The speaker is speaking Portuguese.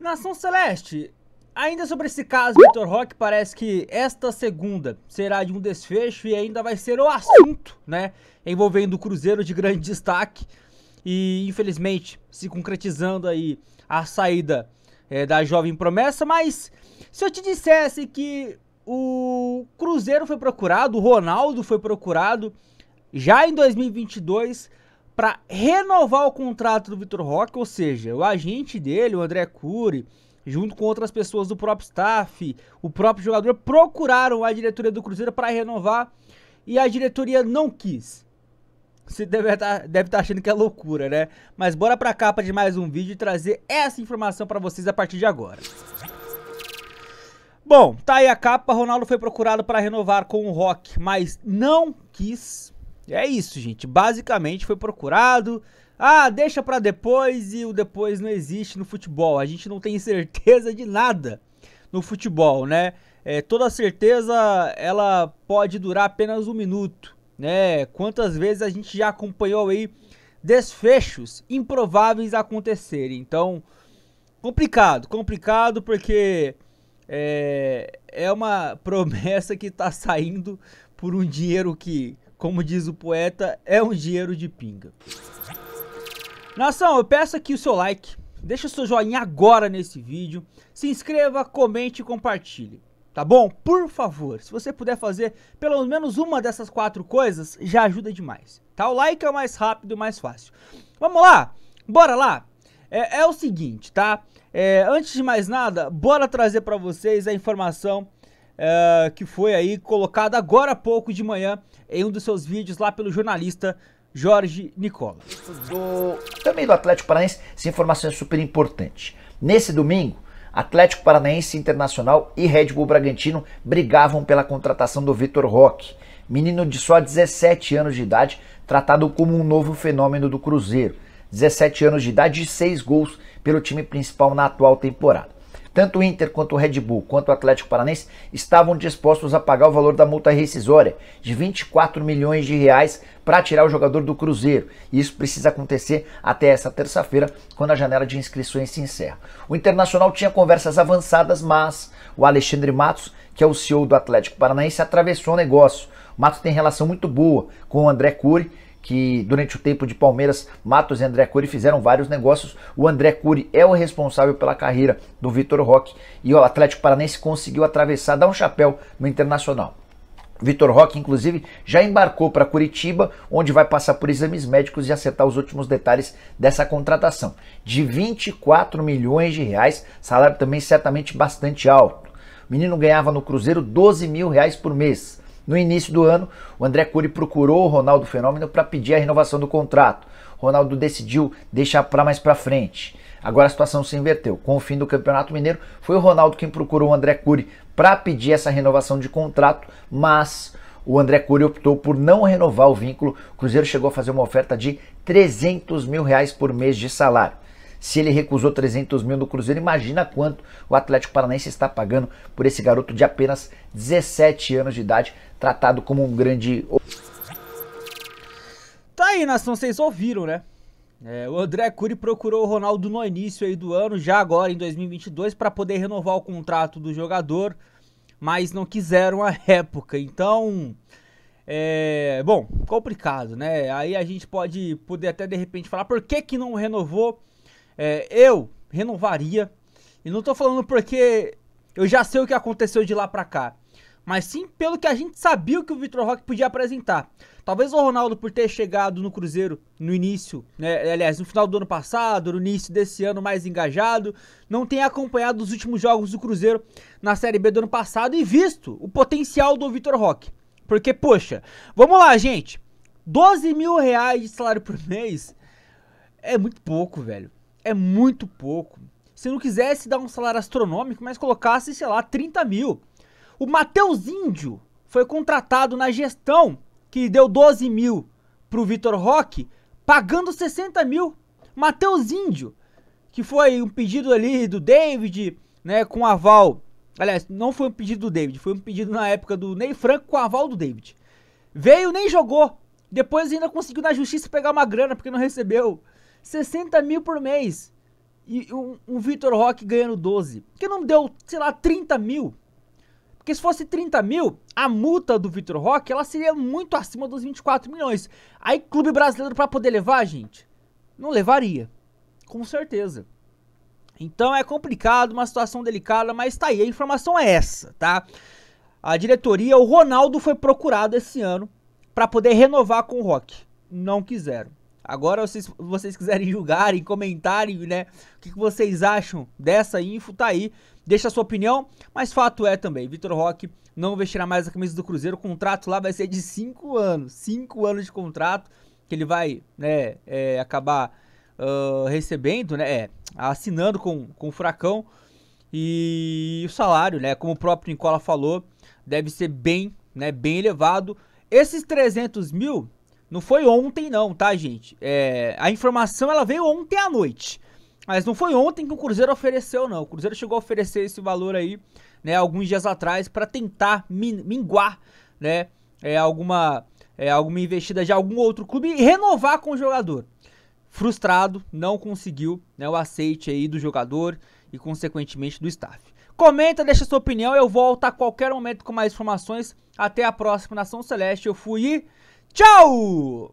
Nação Celeste, ainda sobre esse caso, Vitor Roque, parece que esta segunda será de um desfecho e ainda vai ser o assunto, né? Envolvendo o Cruzeiro de grande destaque. E infelizmente se concretizando aí a saída é, da jovem promessa. Mas se eu te dissesse que o Cruzeiro foi procurado, o Ronaldo foi procurado já em 2022 para renovar o contrato do Vitor Roque, ou seja, o agente dele, o André Cury, junto com outras pessoas do próprio staff, o próprio jogador, procuraram a diretoria do Cruzeiro para renovar e a diretoria não quis. Você deve tá, estar tá achando que é loucura, né? Mas bora para a capa de mais um vídeo e trazer essa informação para vocês a partir de agora. Bom, tá aí a capa. Ronaldo foi procurado para renovar com o Rock, mas não quis. É isso, gente. Basicamente foi procurado. Ah, deixa para depois e o depois não existe no futebol. A gente não tem certeza de nada no futebol, né? É, toda certeza ela pode durar apenas um minuto, né? Quantas vezes a gente já acompanhou aí desfechos improváveis acontecerem? Então, complicado, complicado porque é, é uma promessa que está saindo por um dinheiro que como diz o poeta, é um dinheiro de pinga. Nação, eu peço aqui o seu like, deixa o seu joinha agora nesse vídeo, se inscreva, comente e compartilhe. Tá bom? Por favor, se você puder fazer pelo menos uma dessas quatro coisas, já ajuda demais. Tá? O like é o mais rápido e mais fácil. Vamos lá? Bora lá? É, é o seguinte, tá? É, antes de mais nada, bora trazer para vocês a informação uh, que foi aí colocado agora há pouco de manhã em um dos seus vídeos lá pelo jornalista Jorge Nicola. Do, também do Atlético Paranaense, essa informação é super importante. Nesse domingo, Atlético Paranaense Internacional e Red Bull Bragantino brigavam pela contratação do Vitor Roque, menino de só 17 anos de idade, tratado como um novo fenômeno do Cruzeiro. 17 anos de idade e 6 gols pelo time principal na atual temporada. Tanto o Inter quanto o Red Bull, quanto o Atlético Paranense estavam dispostos a pagar o valor da multa rescisória de 24 milhões de reais para tirar o jogador do Cruzeiro. E isso precisa acontecer até essa terça-feira, quando a janela de inscrições se encerra. O Internacional tinha conversas avançadas, mas o Alexandre Matos, que é o CEO do Atlético Paranaense, atravessou o negócio. O Matos tem relação muito boa com o André Cury que durante o tempo de Palmeiras, Matos e André Cury fizeram vários negócios. O André Cury é o responsável pela carreira do Vitor Roque e o Atlético Paranense conseguiu atravessar, dar um chapéu no Internacional. Vitor Roque, inclusive, já embarcou para Curitiba, onde vai passar por exames médicos e acertar os últimos detalhes dessa contratação. De 24 milhões de reais, salário também certamente bastante alto. O menino ganhava no Cruzeiro 12 mil reais por mês. No início do ano, o André Cury procurou o Ronaldo Fenômeno para pedir a renovação do contrato. Ronaldo decidiu deixar para mais para frente. Agora a situação se inverteu. Com o fim do Campeonato Mineiro, foi o Ronaldo quem procurou o André Cury para pedir essa renovação de contrato, mas o André Cury optou por não renovar o vínculo. O Cruzeiro chegou a fazer uma oferta de 300 mil reais por mês de salário. Se ele recusou 300 mil no Cruzeiro, imagina quanto o Atlético Paranaense está pagando por esse garoto de apenas 17 anos de idade, tratado como um grande. Tá aí, nação, vocês ouviram, né? É, o André Cury procurou o Ronaldo no início aí do ano, já agora em 2022, para poder renovar o contrato do jogador, mas não quiseram à época. Então, é, bom, complicado, né? Aí a gente pode poder até de repente falar por que que não renovou é, eu renovaria. E não tô falando porque eu já sei o que aconteceu de lá pra cá. Mas sim pelo que a gente sabia que o Vitor Roque podia apresentar. Talvez o Ronaldo, por ter chegado no Cruzeiro no início, né, aliás, no final do ano passado, no início desse ano mais engajado, não tenha acompanhado os últimos jogos do Cruzeiro na Série B do ano passado e visto o potencial do Vitor Roque. Porque, poxa, vamos lá, gente. 12 mil reais de salário por mês é muito pouco, velho é muito pouco. Se não quisesse dar um salário astronômico, mas colocasse, sei lá, 30 mil. O Matheus Índio foi contratado na gestão, que deu 12 mil pro Vitor Roque, pagando 60 mil. Matheus Índio, que foi um pedido ali do David, né, com aval. Aliás, não foi um pedido do David, foi um pedido na época do Ney Franco com aval do David. Veio, nem jogou. Depois ainda conseguiu na justiça pegar uma grana porque não recebeu 60 mil por mês. E um, um Vitor Roque ganhando 12. Porque que não deu, sei lá, 30 mil? Porque se fosse 30 mil, a multa do Vitor Roque, ela seria muito acima dos 24 milhões. Aí clube brasileiro para poder levar, gente, não levaria. Com certeza. Então é complicado, uma situação delicada, mas tá aí, a informação é essa, tá? A diretoria, o Ronaldo foi procurado esse ano para poder renovar com o Roque. Não quiseram. Agora, se vocês, quiserem julgarem, comentarem, né? O que, que vocês acham dessa info, tá aí. Deixa a sua opinião, mas fato é também, Vitor Roque não vestirá mais a camisa do Cruzeiro, o contrato lá vai ser de 5 anos, 5 anos de contrato, que ele vai, né, é, acabar uh, recebendo, né, é, assinando com, com o Furacão, e o salário, né, como o próprio Nicola falou, deve ser bem, né, bem elevado. Esses 300 mil não foi ontem não, tá, gente? É, a informação ela veio ontem à noite. Mas não foi ontem que o Cruzeiro ofereceu não. O Cruzeiro chegou a oferecer esse valor aí, né, alguns dias atrás para tentar minguar, né, é, alguma é, alguma investida de algum outro clube e renovar com o jogador. Frustrado, não conseguiu, né, o aceite aí do jogador e consequentemente do staff. Comenta, deixa sua opinião, eu volto a qualquer momento com mais informações. Até a próxima Nação Celeste. Eu fui ciao